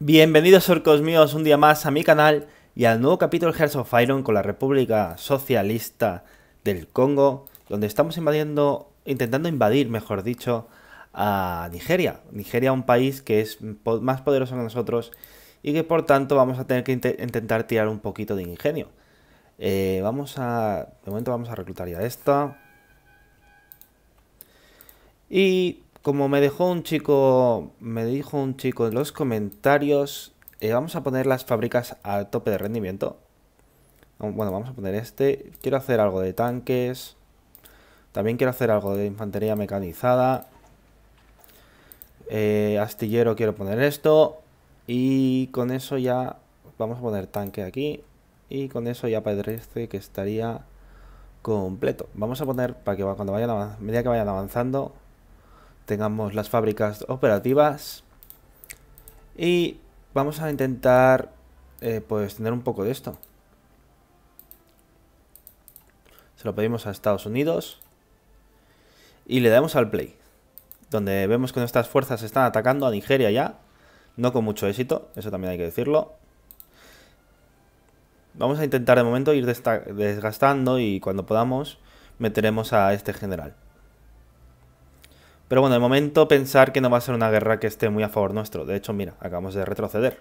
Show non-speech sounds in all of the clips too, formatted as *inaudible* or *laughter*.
Bienvenidos orcos míos un día más a mi canal y al nuevo capítulo Hearts of Iron con la República Socialista del Congo, donde estamos invadiendo, intentando invadir, mejor dicho, a Nigeria. Nigeria, un país que es más poderoso que nosotros y que por tanto vamos a tener que intentar tirar un poquito de ingenio. Eh, vamos a... De momento vamos a reclutar ya esta. Y como me dejó un chico, me dijo un chico en los comentarios, eh, vamos a poner las fábricas al tope de rendimiento. Bueno, vamos a poner este. Quiero hacer algo de tanques. También quiero hacer algo de infantería mecanizada. Eh, astillero quiero poner esto. Y con eso ya vamos a poner tanque aquí. Y con eso ya este que estaría completo. Vamos a poner para que cuando vayan, a medida que vayan avanzando tengamos las fábricas operativas. Y vamos a intentar eh, pues tener un poco de esto. Se lo pedimos a Estados Unidos. Y le damos al play. Donde vemos que nuestras fuerzas están atacando a Nigeria ya. No con mucho éxito, eso también hay que decirlo. Vamos a intentar de momento ir desgastando y cuando podamos meteremos a este general. Pero bueno, de momento pensar que no va a ser una guerra que esté muy a favor nuestro. De hecho, mira, acabamos de retroceder.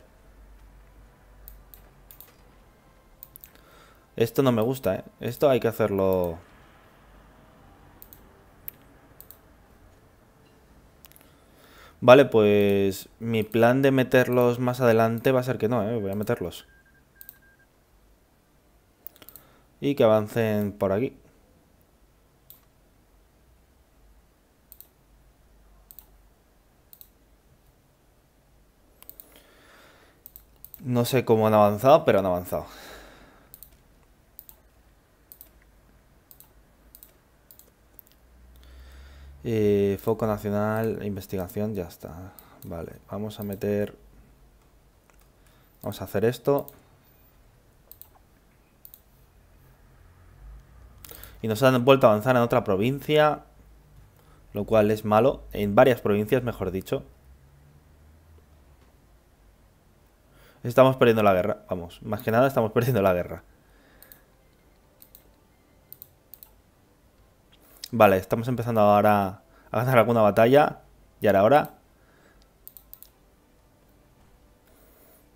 Esto no me gusta, ¿eh? Esto hay que hacerlo... Vale, pues mi plan de meterlos más adelante va a ser que no, ¿eh? Voy a meterlos. Y que avancen por aquí. No sé cómo han avanzado, pero han avanzado. Eh, foco nacional, investigación, ya está. Vale, vamos a meter... Vamos a hacer esto. Y nos han vuelto a avanzar en otra provincia, lo cual es malo. En varias provincias, mejor dicho. Estamos perdiendo la guerra. Vamos, más que nada estamos *laughs* perdiendo la guerra. Vale, estamos empezando ahora a ganar alguna batalla. Y ahora ahora.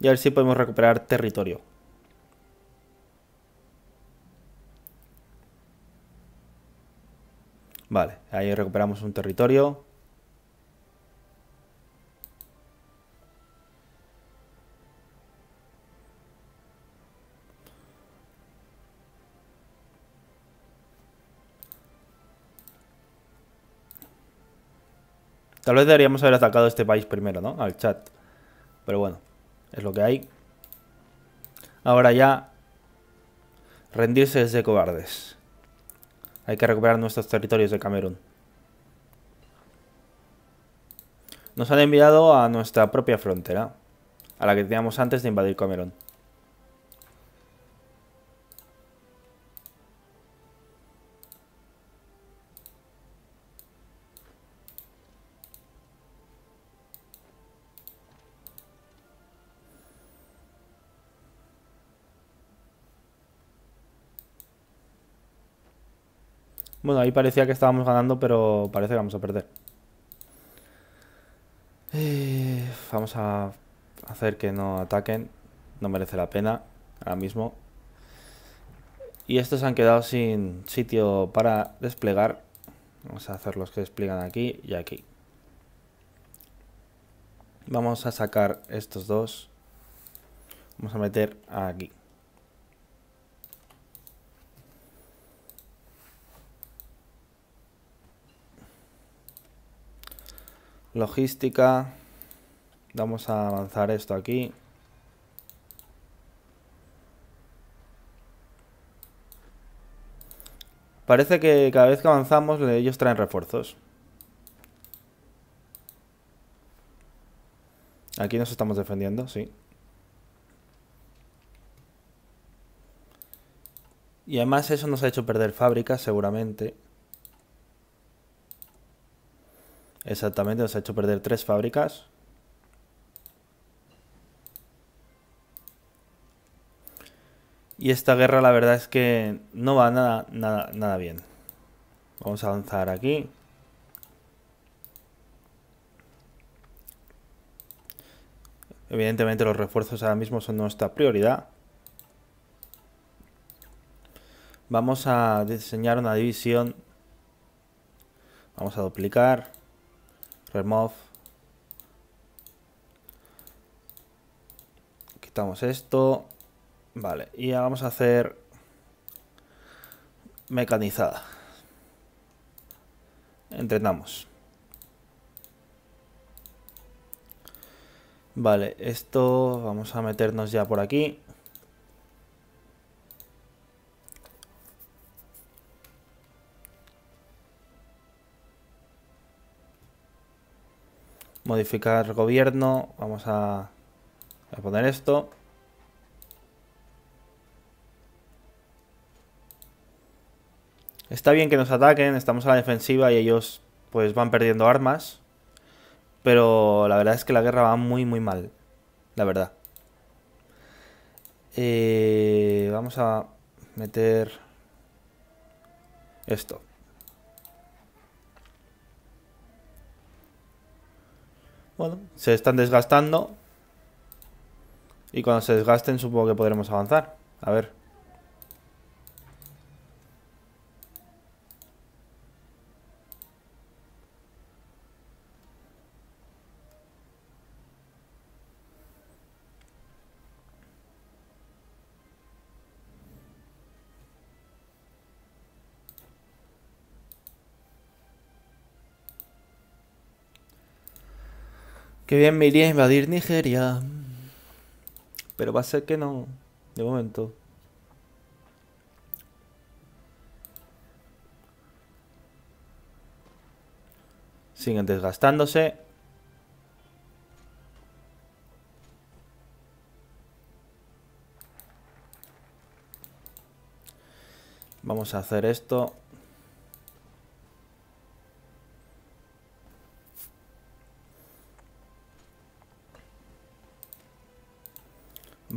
Y a ver si podemos recuperar territorio. Vale, ahí recuperamos un territorio. Tal vez deberíamos haber atacado este país primero, ¿no? Al chat. Pero bueno, es lo que hay. Ahora ya... Rendirse es de cobardes. Hay que recuperar nuestros territorios de Camerún. Nos han enviado a nuestra propia frontera. A la que teníamos antes de invadir Camerún. Bueno, ahí parecía que estábamos ganando, pero parece que vamos a perder. Eh, vamos a hacer que no ataquen. No merece la pena ahora mismo. Y estos han quedado sin sitio para desplegar. Vamos a hacer los que despliegan aquí y aquí. Vamos a sacar estos dos. Vamos a meter aquí. logística. Vamos a avanzar esto aquí. Parece que cada vez que avanzamos ellos traen refuerzos. Aquí nos estamos defendiendo, sí. Y además eso nos ha hecho perder fábricas, seguramente. Exactamente, nos ha hecho perder tres fábricas. Y esta guerra la verdad es que no va nada, nada, bien. Vamos a avanzar aquí. Evidentemente los refuerzos ahora mismo son nuestra prioridad. Vamos a diseñar una división. Vamos a duplicar remove quitamos esto vale y vamos a hacer mecanizada entrenamos vale esto vamos a meternos ya por aquí modificar gobierno, vamos a, poner esto. Está bien que nos ataquen, estamos a la defensiva y ellos pues van perdiendo armas. Pero la verdad es que la guerra va muy muy mal, la verdad. Eh, vamos a meter esto. Bueno, se están desgastando. Y cuando se desgasten supongo que podremos avanzar. A ver. Que bien me iría a invadir Nigeria. Pero va a ser que no, de momento. Siguen desgastándose. Vamos a hacer esto.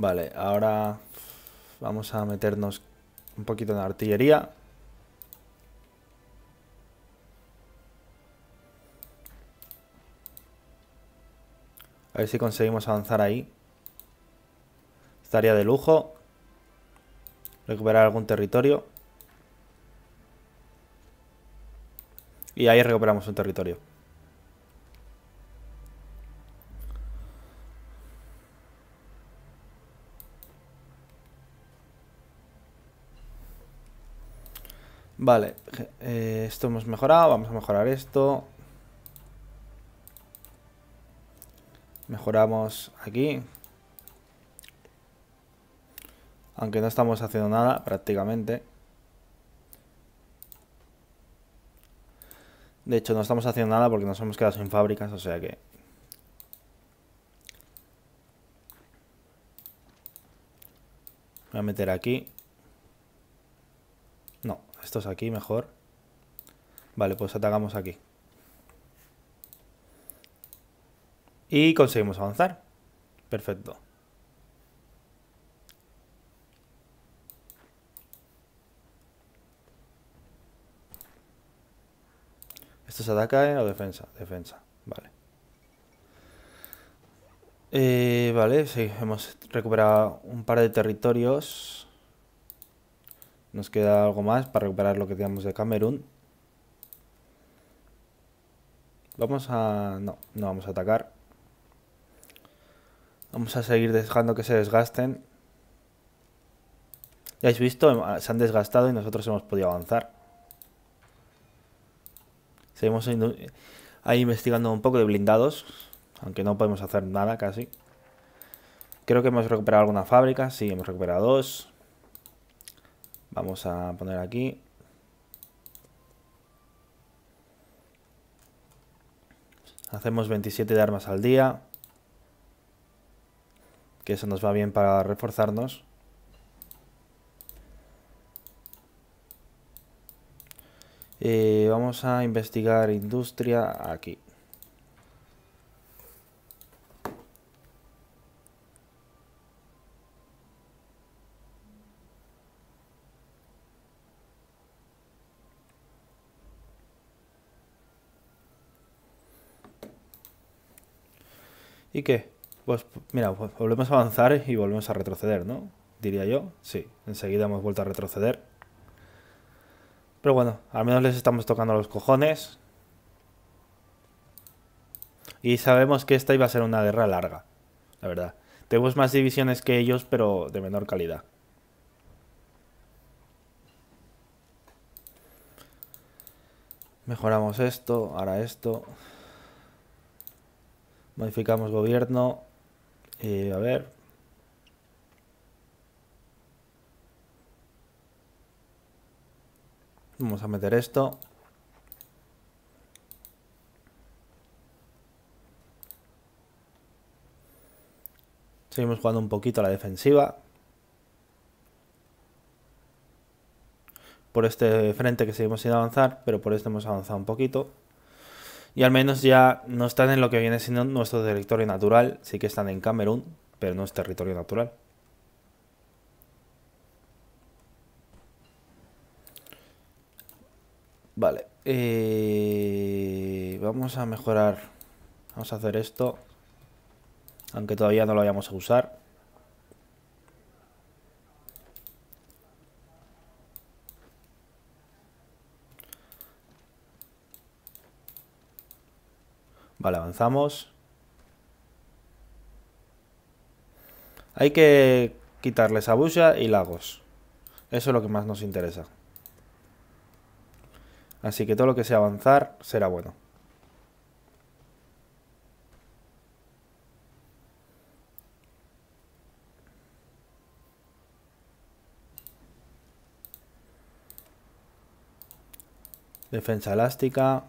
Vale, ahora vamos a meternos un poquito en artillería. A ver si conseguimos avanzar ahí. Estaría de lujo. Recuperar algún territorio. Y ahí recuperamos un territorio. Vale, eh, esto hemos mejorado, vamos a mejorar esto. Mejoramos aquí. Aunque no estamos haciendo nada prácticamente. De hecho, no estamos haciendo nada porque nos hemos quedado sin fábricas, o sea que... Voy a meter aquí estos aquí mejor. Vale, pues atacamos aquí. Y conseguimos avanzar. Perfecto. ¿Esto se ataca eh, o defensa? Defensa, vale. Eh, vale, sí, hemos recuperado un par de territorios. Nos queda algo más para recuperar lo que teníamos de Camerún. Vamos a... No, no vamos a atacar. Vamos a seguir dejando que se desgasten. Ya habéis visto, em, se han desgastado y nosotros hemos podido avanzar. Seguimos ahí investigando un poco de blindados. Aunque no podemos hacer nada casi. Creo que hemos recuperado alguna fábrica. Sí, hemos recuperado dos. Vamos a poner aquí. Hacemos 27 de armas al día. Que eso nos va bien para reforzarnos. Eh, vamos a investigar industria aquí. ¿Y qué? Pues mira, pues volvemos a avanzar y volvemos a retroceder, ¿no? Diría yo. Sí, enseguida hemos vuelto a retroceder. Pero bueno, al menos les estamos tocando los cojones. Y sabemos que esta iba a ser una guerra larga, la verdad. Tenemos más divisiones que ellos, pero de menor calidad. Mejoramos esto, ahora esto. Modificamos gobierno. Eh, a ver. Vamos a meter esto. Seguimos jugando un poquito a la defensiva. Por este frente que seguimos sin avanzar, pero por este hemos avanzado un poquito. Y al menos ya no están en lo que viene siendo nuestro territorio natural. Sí que están en Camerún, pero no es territorio natural. Vale. Eh, vamos a mejorar. Vamos a hacer esto. Aunque todavía no lo vayamos a usar. Vale, avanzamos. Hay que quitarles bulla y Lagos. Eso es lo que más nos interesa. Así que todo lo que sea avanzar será bueno. Defensa elástica.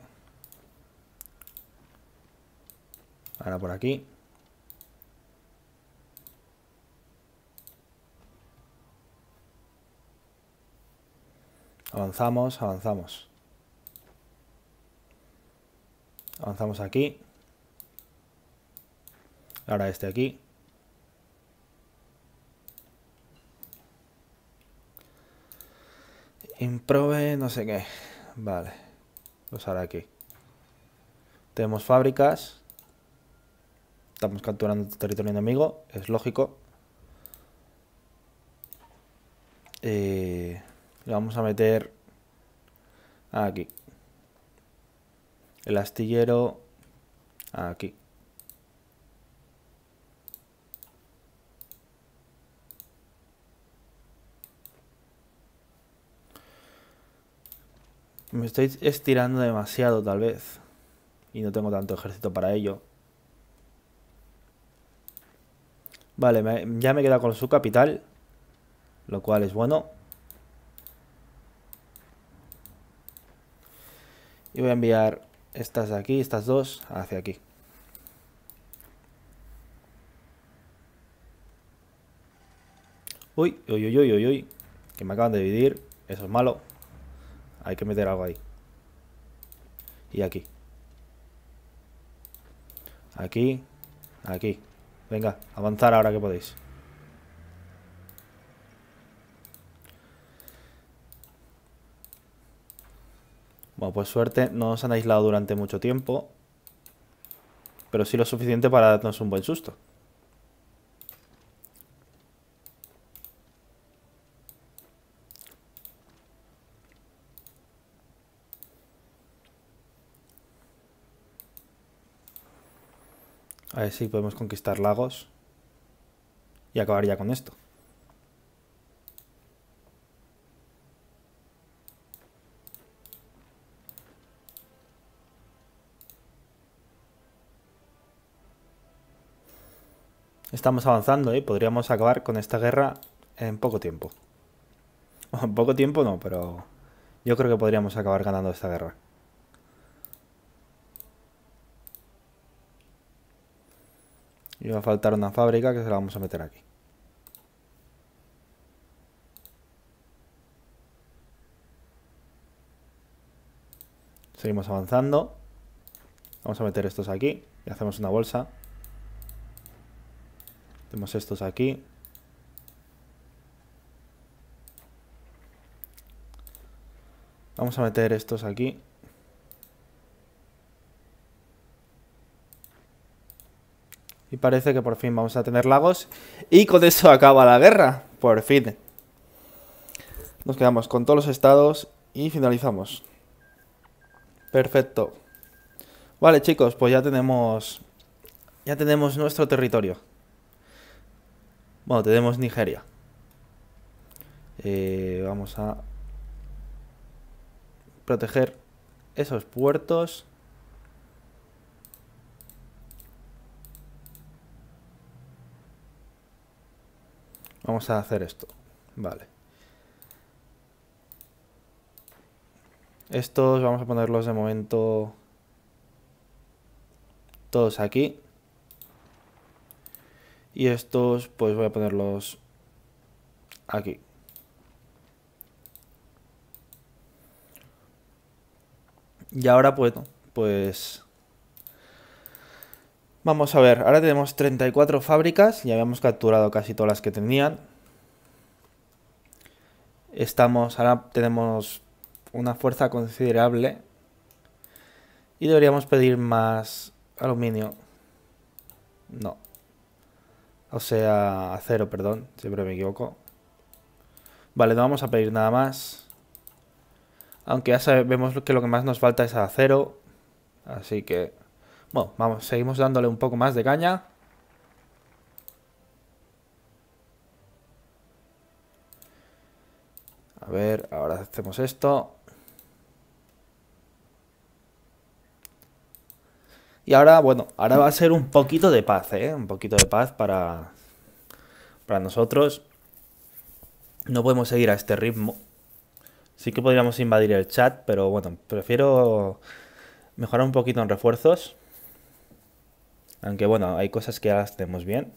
Ahora por aquí. Avanzamos, avanzamos. Avanzamos aquí. Ahora este aquí. Improve, no sé qué. Vale. Pues ahora aquí. Tenemos fábricas. Estamos capturando territorio enemigo, es lógico. Eh, le vamos a meter aquí. El astillero aquí. Me estoy estirando demasiado tal vez. Y no tengo tanto ejército para ello. Vale, ya me he quedado con su capital. Lo cual es bueno. Y voy a enviar estas de aquí, estas dos, hacia aquí. Uy, uy, uy, uy, uy, uy. Que me acaban de dividir. Eso es malo. Hay que meter algo ahí. Y aquí. Aquí. Aquí. Venga, avanzar ahora que podéis. Bueno, pues suerte, no os han aislado durante mucho tiempo. Pero sí lo suficiente para darnos un buen susto. ver si podemos conquistar lagos y acabar ya con esto. Estamos avanzando, y ¿eh? Podríamos acabar con esta guerra en poco tiempo. En *laughs* poco tiempo no, pero yo creo que podríamos acabar ganando esta guerra. Y va a faltar una fábrica que se la vamos a meter aquí. Seguimos avanzando. Vamos a meter estos aquí y hacemos una bolsa. Tenemos estos aquí. Vamos a meter estos aquí. Y parece que por fin vamos a tener lagos. Y con eso acaba la guerra. Por fin. Nos quedamos con todos los estados y finalizamos. Perfecto. Vale, chicos, pues ya tenemos... Ya tenemos nuestro territorio. Bueno, tenemos Nigeria. Eh, vamos a proteger esos puertos. Vamos a hacer esto. Vale. Estos vamos a ponerlos de momento todos aquí. Y estos pues voy a ponerlos aquí. Y ahora pues, pues Vamos a ver, ahora tenemos 34 fábricas, ya habíamos capturado casi todas las que tenían. Estamos, ahora tenemos una fuerza considerable y deberíamos pedir más aluminio. No. O sea, acero, perdón, siempre me equivoco. Vale, no vamos a pedir nada más. Aunque ya sabemos que lo que más nos falta es acero, así que... Bueno, vamos, seguimos dándole un poco más de caña. A ver, ahora hacemos esto. Y ahora, bueno, ahora va a ser un poquito de paz, ¿eh? Un poquito de paz para, para nosotros. No podemos seguir a este ritmo. Sí que podríamos invadir el chat, pero bueno, prefiero mejorar un poquito en refuerzos. Aunque bueno, hay cosas que ya las tenemos bien.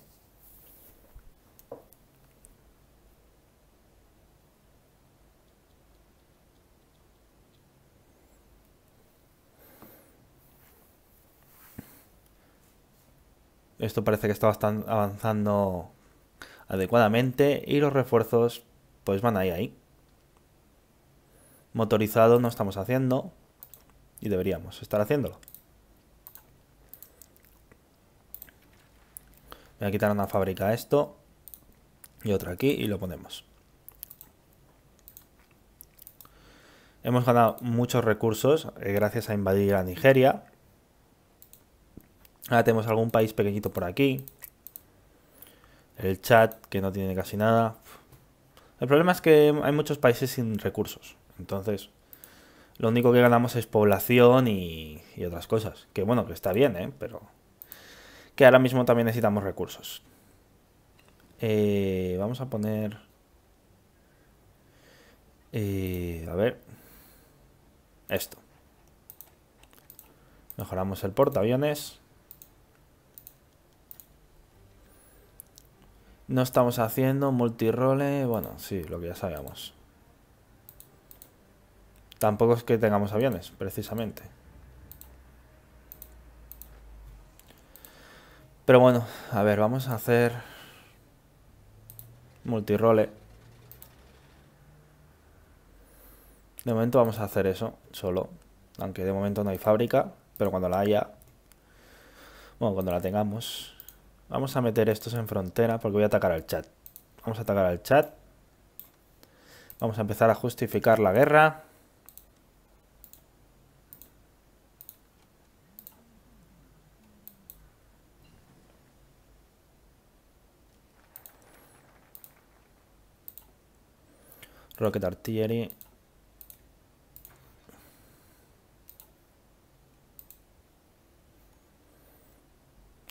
Esto parece que está avanzando adecuadamente y los refuerzos pues van ahí ahí. Motorizado no estamos haciendo y deberíamos estar haciéndolo. Voy a quitar una fábrica a esto y otra aquí y lo ponemos. Hemos ganado muchos recursos eh, gracias a invadir a Nigeria. Ahora tenemos algún país pequeñito por aquí. El chat, que no tiene casi nada. El problema es que hay muchos países sin recursos. Entonces, lo único que ganamos es población y, y otras cosas. Que bueno, que está bien, ¿eh? Pero que ahora mismo también necesitamos recursos. Eh, vamos a poner... Eh, a ver. Esto. Mejoramos el portaaviones. No estamos haciendo multirole. Bueno, sí, lo que ya sabíamos. Tampoco es que tengamos aviones, precisamente. Pero bueno, a ver, vamos a hacer multirole. De momento vamos a hacer eso solo. Aunque de momento no hay fábrica, pero cuando la haya... Bueno, cuando la tengamos. Vamos a meter estos en frontera porque voy a atacar al chat. Vamos a atacar al chat. Vamos a empezar a justificar la guerra. Rocket Artillery.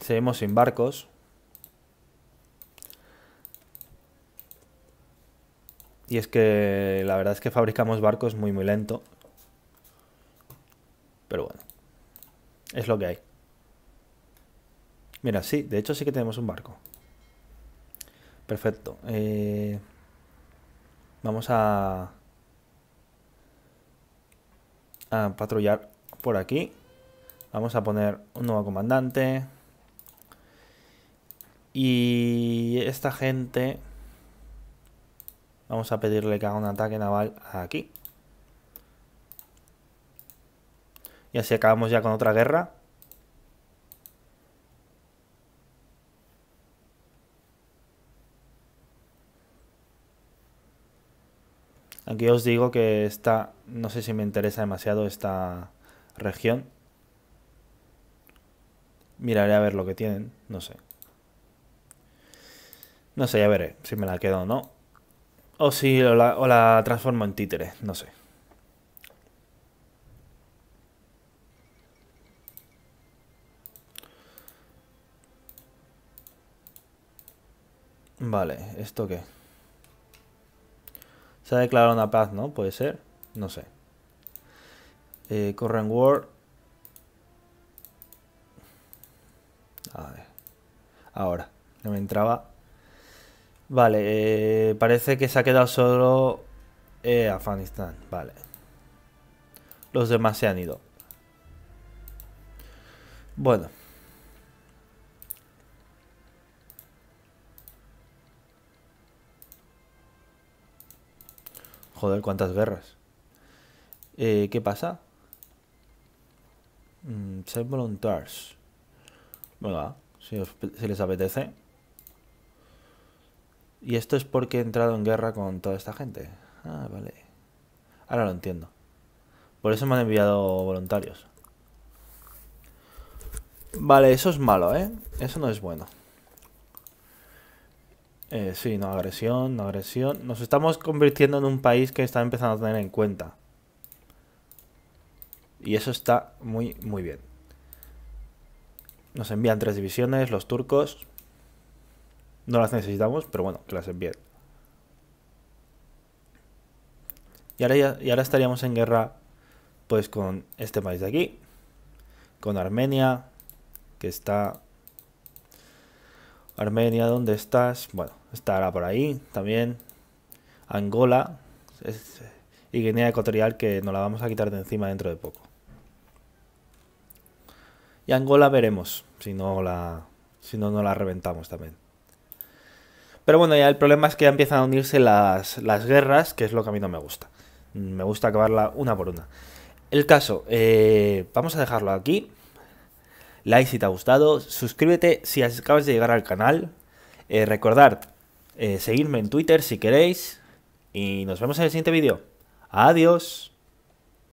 Seguimos sin barcos. Y es que la verdad es que fabricamos barcos muy muy lento. Pero bueno. Es lo que hay. Mira, sí, de hecho sí que tenemos un barco. Perfecto. Eh... Vamos a... patrullar por aquí. Vamos a poner un nuevo comandante. Y esta gente... Vamos a pedirle que haga un ataque naval aquí. Y así acabamos ya con otra guerra. Aquí os digo que está, no sé si me interesa demasiado esta región. Miraré a ver lo que tienen, no sé. No sé, ya veré si me la quedo o no. O si o la, la transformo en títere, no sé. Vale, ¿esto qué? Se ha declarado una paz, ¿no? Puede ser. No sé. Eh, current War. Ahora. No me entraba. Vale. Eh, parece que se ha quedado solo eh, Afganistán. Vale. Los demás se han ido. Bueno. Joder, cuántas guerras. Eh, ¿Qué pasa? Mm, ser Venga, si les apetece. Y esto es porque he entrado en guerra con toda esta gente. Ah, vale. Ahora lo entiendo. Por eso me han enviado voluntarios. Vale, eso es malo, ¿eh? Eso no es bueno. Eh, sí, no agresión, no agresión. Nos estamos convirtiendo en un país que está empezando a tener en cuenta. Y eso está muy, muy bien. Nos envían tres divisiones, los turcos. No las necesitamos, pero bueno, que las envíen. Y ahora, y ahora estaríamos en guerra pues con este país de aquí. Con Armenia, que está... Armenia, ¿dónde estás? Bueno, estará por ahí también. Angola y Guinea Ecuatorial que nos la vamos a quitar de encima dentro de poco. Y Angola veremos si no la si no no la reventamos también. Pero bueno, ya el problema es que ya empiezan a unirse las, guerras, que es lo que a mí no me gusta. Me gusta acabarla una por una. El caso, eh, vamos a dejarlo aquí. Like si te ha gustado. Suscríbete si acabas de llegar al canal. Eh, recordad eh, seguirme en Twitter si queréis. Y nos vemos en el siguiente vídeo. Adiós.